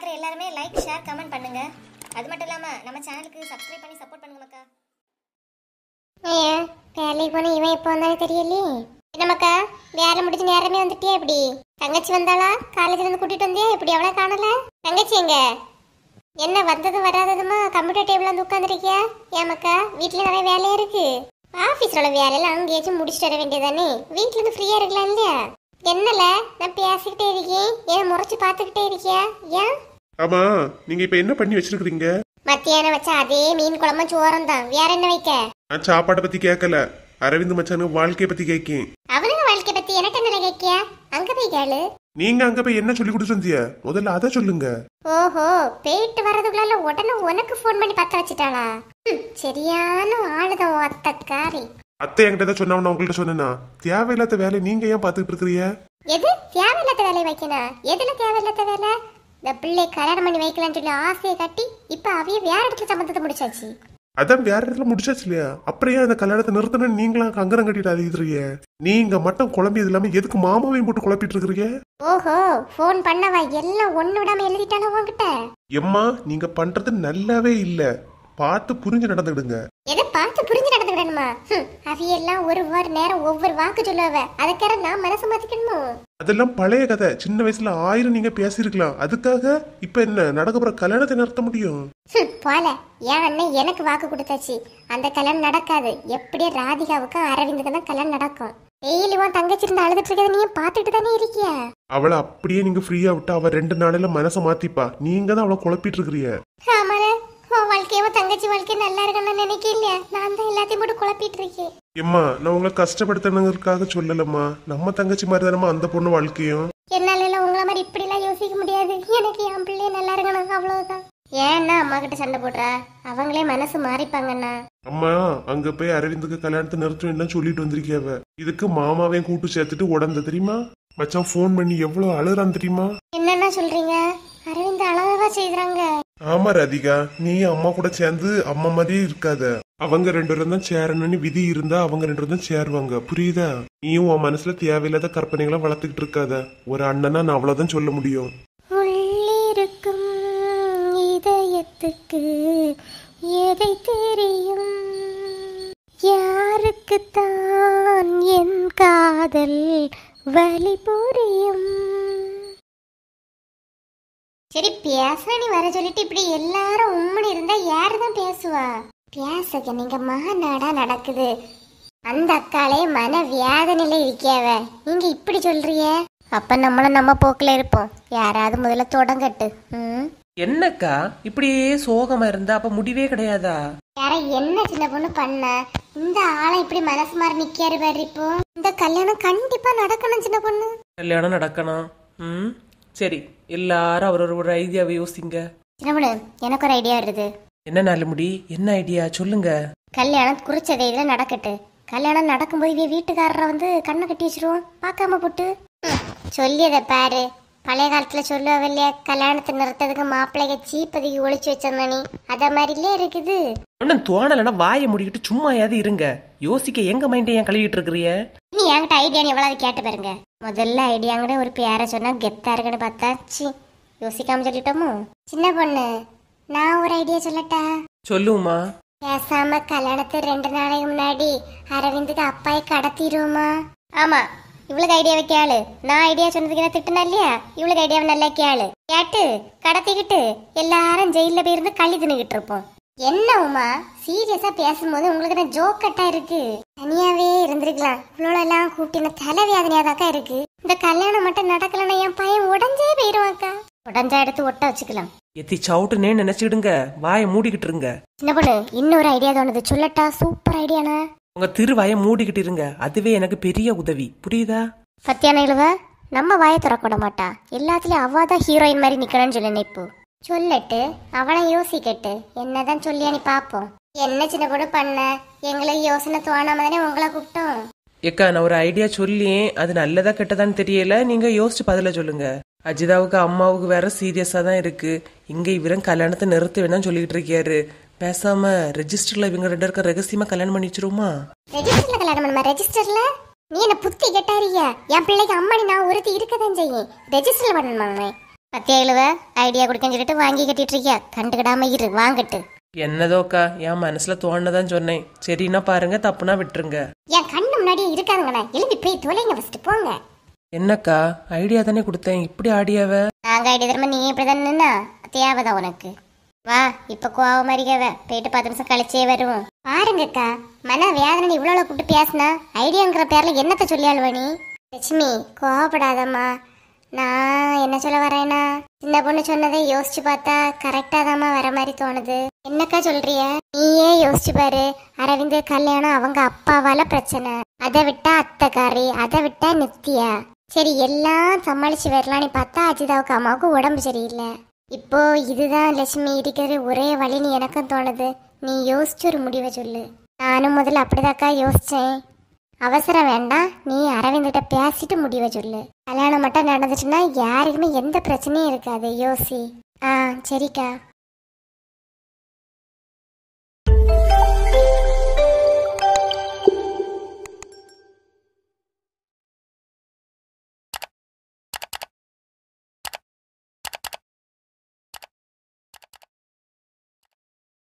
பார்க்குற எல்லாருமே like share comment பண்ணுங்க அது மட்டும் இல்லாமல் நம்ம சேனலுக்கு சப்ஸ்கிரைப் பண்ணி சப்போர்ட் பண்ணுங்க மக்கா வேலைக்கு போன இவன் எப்போ வந்தாலே தெரியலையே என்னமாக்கா வேலை முடிஞ்ச நேரமே வந்துட்டியா இப்படி தங்கச்சி வந்தாளா காலேஜ்ல இருந்து கூட்டிட்டு வந்தியா இப்படி அவளை காணல தங்கச்சி எங்க என்ன வந்தது வராததுமா கம்ப்யூட்டர் டேபிள் வந்து உட்காந்துருக்கியா ஏமாக்கா வீட்டுல நிறைய வேலையா இருக்கு ஆஃபீஸோட வேலையெல்லாம் அங்கேயாச்சும் முடிச்சுட்டு வர வேண்டியதானே வீட்டுல இருந்து ஃப்ரீயா இருக்கலாம் இல்லையா என்னல நான் பேசிக்கிட்டே இருக்கேன் ஏன் முறைச்சு பார்த்துக்கிட்டே இருக்கியா ஏன் ஆமா நீங்க இப்ப என்ன பண்ணி வச்சிருக்கீங்க மத்தியானம் வச்ச அதே மீன் குழம்பு சோறும் தான் வேற என்ன வைக்க நான் சாப்பாட்டை பத்தி கேட்கல அரவிந்த் மச்சானு வாழ்க்கைய பத்தி கேக்கேன் அவனுங்க வாழ்க்கைய பத்தி எனக்கு என்ன கேக்கியா அங்க போய் கேளு நீங்க அங்க போய் என்ன சொல்லி கொடுத்துருந்திய முதல்ல அத சொல்லுங்க ஓஹோ போயிட்டு வரதுக்குள்ள உடனே உனக்கு ஃபோன் பண்ணி பத்த வச்சிட்டாளா சரியான ஆளுதான் அத்தக்காரி அத்தை என்கிட்ட ஏதாவது சொன்னா உங்கள்கிட்ட சொன்னா தேவையில்லாத வேலை நீங்க ஏன் பாத்துக்கிட்டு இருக்கிறீங்க எது தேவையில்லாத வேலை வைக்கணும் எதுல தேவையில்லாத வேலை இந்த பிள்ளை கல்யாணம் பண்ணி வைக்கலாம்னு சொல்லி ஆசையை கட்டி இப்போ அவைய வேற இடத்துல சம்மந்தத்தை முடிச்சாச்சு அதான் வேற இடத்துல முடிச்சாச்சு இல்லையா அப்புறம் ஏன் அந்த கல்யாணத்தை நிறுத்தணும் நீங்களாம் கங்கரம் கட்டிட்டு அதிகிறிய நீங்க மட்டும் குழம்பியது இல்லாம எதுக்கு மாமாவையும் போட்டு குழப்பிட்டு இருக்கிறீங்க ஓஹோ ஃபோன் பண்ணவா எல்லாம் ஒண்ணு விடாம எழுதிட்டாலும் உங்ககிட்ட எம்மா நீங்க பண்றது நல்லாவே இல்லை பார்த்து புரிஞ்சு நடந்துடுங்க எதை பார்த்து புரிஞ்சு நடந்துக்கிடணுமா அவையெல்லாம் ஒரு வார நேரம் ஒவ்வொரு வாக்கு சொல்லுவ அதுக்கார நான் மனசு மாத்திக்கணுமோ அதெல்லாம் பழைய கதை சின்ன வயசுல ஆயிரம் நீங்க பேசியிருக்கலாம் அதுக்காக இப்ப என்ன நடக்க போற கல்யாணத்தை நிறுத்த முடியும் போல என் அண்ணன் எனக்கு வாக்கு கொடுத்தாச்சு அந்த கல்யாணம் நடக்காது எப்படியே ராதிகாவுக்கு அரவிந்துக்கு தான் கல்யாணம் நடக்கும் டெய்லி தங்கச்சி இருந்து அழுதுட்டு இருக்கதை நீ பாத்துட்டு தானே இருக்கிய அவளை அப்படியே நீங்க ஃப்ரீயா விட்டா அவ ரெண்டு நாளையில மனசை மாத்திப்பா நீங்க தான் அவளை குழப்பிட்டு இருக்கிறீங்க ஆமா தங்கச்சி வாழ்க்கை நல்லா இருக்கணும்னு நினைக்கலையா நான் தான் எல்லாத்தையும் போட்டு குழப்பிட்டு இருக்கேன் எம்மா நான் உங்களை கஷ்டப்படுத்தணுங்கிறதுக்காக சொல்லலம்மா நம்ம தங்கச்சி மாதிரி தானம்மா அந்த பொண்ணு வாழ்க்கையும் என்னால எல்லாம் உங்கள மாதிரி இப்படி எல்லாம் யோசிக்க முடியாது எனக்கு என் பிள்ளைய நல்லா இருக்கணும் அவ்வளவுதான் ஏன்னா அம்மா கிட்ட சண்டை போடுறா அவங்களே மனசு மாறிப்பாங்கண்ணா அம்மா அங்க போய் அரவிந்துக்கு கல்யாணத்தை நிறுத்த வேண்டாம் சொல்லிட்டு வந்திருக்கியாவ இதுக்கு மாமாவையும் கூட்டு சேர்த்துட்டு உடந்த தெரியுமா மச்சான் போன் பண்ணி எவ்வளவு அழுறான் தெரியுமா என்னண்ணா சொல்றீங்க அரவிந்த் அழகா செய்யறாங்க ஆமா ராதிகா நீ அம்மா கூட சேர்ந்து அம்மா மாதிரியே இருக்காத அவங்க ரெண்டு பேரும் தான் சேரணும்னு விதி இருந்தா அவங்க ரெண்டு பேரும் சேருவாங்க புரியுதா நீயும் உன் மனசுல தேவையில்லாத கற்பனைகளை வளர்த்துக்கிட்டு இருக்காத ஒரு அண்ணனா நான் அவ்வளவுதான் சொல்ல முடியும் உள்ளிருக்கும் இதயத்துக்கு எதை தெரியும் யாருக்குத்தான் என் காதல் வழி புரியும் சரி பேச நீ வர சொல்லிட்டு இப்படி எல்லாரும் உம்முன்னு இருந்தா யாரு தான் பேசுவா பேசுக நீங்க மகநாடா நடக்குது அந்த அக்காலே மன வியாதனையில இருக்கியாவ நீங்க இப்படி சொல்றிய அப்ப நம்மளும் நம்ம போக்குல இருப்போம் யாராவது முதல்ல தொடங்கட்டு ம் என்னக்கா இப்படியே சோகமா இருந்தா அப்ப முடிவே கிடையாதா யார என்ன சின்ன பொண்ணு பண்ண இந்த ஆளை இப்படி மனசு மாறி நிக்காரு பாரு இப்போ இந்த கல்யாணம் கண்டிப்பா நடக்கணும் சின்ன பொண்ணு கல்யாணம் நடக்கணும் ம் சரி எல்லாரும் அவர் ஒரு ஐடியாவை யோசிங்க எனக்கு ஒரு ஐடியா இருக்குது என்ன நாலு முடி என்ன ஐடியா சொல்லுங்க கல்யாணம் குறிச்ச தேதியில நடக்கட்டு கல்யாணம் நடக்கும்போது வீட்டுக்காரரை வந்து கண்ணை கட்டி வச்சிருவோம் பார்க்காம போட்டு சொல்லியதை பாரு பழைய காலத்தில் சொல்லுவாங்க இல்லையா கல்யாணத்தை நிறுத்ததுக்கு மாப்பிள்ளைய சீப்பதுக்கு ஒழிச்சு வச்சிருந்தானே அத மாதிரிலே இருக்குது ஒன்றும் தோணலைன்னா வாய முடிக்கிட்டு சும்மாயாவது இருங்க யோசிக்க எங்க மைண்டை ஏன் கழுவிட்டு இருக்கிறிய நீ என்கிட்ட ஐடியா நீ எவ்வளவு கேட்டு பாருங்க முதல்ல ஐடியாங்கிட்ட ஒரு பேர சொன்னா கெத்தா இருக்குன்னு பார்த்தா சி யோசிக்காம சொல்லிட்டோமோ சின்ன பொண்ணு நான் ஒரு ஐடியா சொல்லட்டா சொல்லுமா பேசாம கல்யாணத்து ரெண்டு நாளைக்கு முன்னாடி அரவிந்துக்கு அப்பாயை கடத்திடுவோமா ஆமா இவ்வளவு ஐடியாவை கேளு நான் ஐடியா சொன்னதுக்கு என்ன திட்டுனா இல்லையா இவ்வளவு ஐடியாவை நல்லா கேளு கேட்டு கடத்திக்கிட்டு எல்லாரும் ஜெயிலில் போயிருந்து களி தின்னுகிட்டு இருப்போம் என்ன உமா சீரியஸா பேசும்போது உங்களுக்கு தான் ஜோக்கட்டா இருக்கு தனியாவே இருந்திருக்கலாம் இவ்வளோ எல்லாம் கூட்டின தலைவியாதனையாதாக்கா இருக்கு இந்த கல்யாணம் மட்டும் நடக்கலன்னா என் பையன் உடஞ்சே போயிருவாக்கா உடஞ்சா எடுத்து ஒட்ட வச்சுக்கலாம் எத்தி சவுட்டுனே நினைச்சுடுங்க வாயை மூடிக்கிட்டு இருங்க சின்ன இன்னொரு ஐடியா தோணுது சொல்லட்டா சூப்பர் ஐடியாண்ணா உங்க திருவாய மூடிக்கிட்டு இருங்க அதுவே எனக்கு பெரிய உதவி புரியுதா சத்யானா நம்ம வாயை திறக்கூட மாட்டா எல்லாத்துலயும் அவாதான் தான் ஹீரோயின் மாதிரி நிக்கணும்னு சொல்லி நினைப்பு சொல்லட்டு அவளை யோசிக்கட்டு என்னதான் சொல்லி நீ பாப்போம் என்ன சின்ன கூட பண்ண எங்களுக்கு யோசனை தோணாம தானே உங்களை கூப்பிட்டோம் ஏக்கா நான் ஒரு ஐடியா சொல்லி அது நல்லதா கெட்டதான்னு தெரியல நீங்க யோசிச்சு பதில சொல்லுங்க அஜிதாவுக்கு அம்மாவுக்கு வேற சீரியஸா தான் இருக்கு இங்க இவரும் கல்யாணத்தை நிறுத்து வேணாம் சொல்லிட்டு இருக்காரு பேசாம ரெஜிஸ்டர்ல இவங்க ரெண்டு இருக்க ரகசியமா கல்யாணம் பண்ணிச்சிருமா ரெஜிஸ்டர்ல கல்யாணம் பண்ணுமா ரெஜிஸ்டர்ல நீ என்ன புத்தி கெட்டாரிய என் பிள்ளைக்கு அம்மாடி நான் ஒருத்தி இருக்கதான் செய்யும் ரெஜிஸ்டர்ல பண்ணணுமா பத்தியாயிலுவ ஐடியா கொடுக்கன்னு சொல்லிட்டு வாங்கி கட்டிட்டு இருக்கியா கண்டுக்கிடாம இரு வாங்கட்டு என்னதோக்கா என் மனசுல தோணதான் சொன்னேன் சரின்னா பாருங்க தப்புனா விட்டுருங்க என் கண்ணு முன்னாடியே இருக்காதுங்கண்ணா எழுதி போய் தொலைங்க ஃபர்ஸ்ட் போங்க என்னக்கா ஐடியா தானே கொடுத்தேன் இப்படி ஆடியாவ நாங்க ஐடியா திரும்ப நீ இப்படிதான் நின்னா தேவைதான் உனக்கு வா இப்ப கோவமா இருக்கவ போயிட்டு பத்து நிமிஷம் கழிச்சே வருவோம் பாருங்கக்கா மன வேதனை இவ்வளவு கூப்பிட்டு பேசினா ஐடியாங்கிற பேர்ல என்னத்த சொல்லியாளுவ நீ லட்சுமி கோவப்படாதம்மா நான் என்ன சொல்ல வரேன்னா சின்ன பொண்ணு சொன்னதை யோசிச்சு பார்த்தா கரெக்டா தாம்மா வர மாதிரி தோணுது என்னக்கா சொல்றிய நீயே யோசிச்சு பாரு அரவிந்த் கல்யாணம் அவங்க அப்பாவால பிரச்சனை அதை விட்டா அத்தைக்காரி அதை விட்டா நித்தியா சரி எல்லாம் சமாளிச்சு வரலான்னு பார்த்தா அஜிதாவுக்கு அம்மாவுக்கு உடம்பு சரியில்லை இப்போ இதுதான் லட்சுமி இருக்கிற ஒரே வழின்னு எனக்கும் தோணுது நீ யோசிச்சு ஒரு முடிவை சொல்லு நானும் முதல்ல அப்படிதாக்கா யோசித்தேன் அவசரம் வேண்டாம் நீ அரவிந்திட்ட பேசிட்டு முடிவை சொல்லு கல்யாணம் மட்டும் நடந்துச்சுன்னா யாருக்குமே எந்த பிரச்சனையும் இருக்காது யோசி ஆ சரிக்கா